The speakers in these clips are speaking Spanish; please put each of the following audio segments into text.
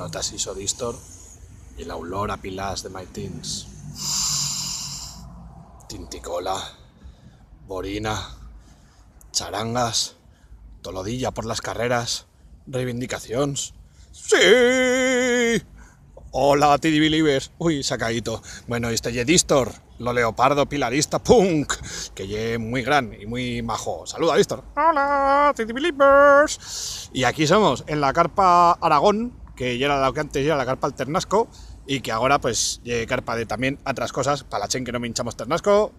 y distor y olor a pilas de Teens. Tinticola, borina, charangas, tolodilla por las carreras, reivindicaciones ¡Sí! Hola, Tidy Believers. Uy, sacadito. Bueno, este Distor, lo leopardo pilarista punk, que es muy gran y muy majo. Saluda, Distor. Hola, tiddy Believers. Y aquí somos, en la carpa Aragón, que ya era lo que antes era la carpa al Ternasco y que ahora pues llegue eh, carpa de también otras cosas, para la Chen que no minchamos Ternasco.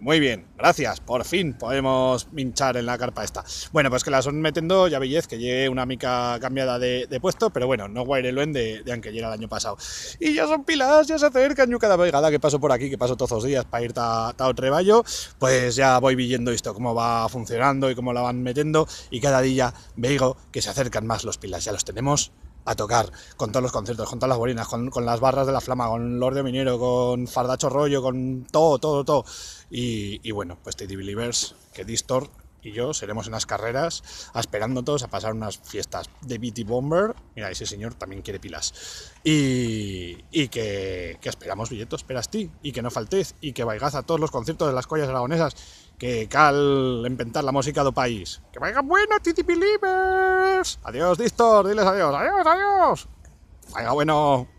Muy bien, gracias, por fin podemos minchar en la carpa esta. Bueno, pues que la son metiendo, ya veis que llegue una mica cambiada de, puesto, pero bueno, no el de, de aunque llega el año pasado. Y ya son pilas, ya se acercan, yo cada vegada que paso por aquí, que paso todos los días para ir a, otro reballo, pues ya voy viendo esto, cómo va funcionando y cómo la van metiendo, y cada día veo que se acercan más los pilas, ya los tenemos a tocar con todos los conciertos, con todas las bolinas, con, las barras de la flama, con Lord de Minero, con Fardacho Rollo, con todo, todo, todo. Y, bueno, pues Believers, que Distor y yo seremos en las carreras esperando todos a pasar unas fiestas de Beaty Bomber. Mira, ese señor también quiere pilas. Y, y que, que, esperamos billetes, esperas ti, y que no faltez y que vaigas a todos los conciertos de las collas aragonesas, que cal inventar la música do país. Que vaya bueno, Titi Believers. Adiós, Distor, diles adiós, adiós, adiós. Vaya bueno.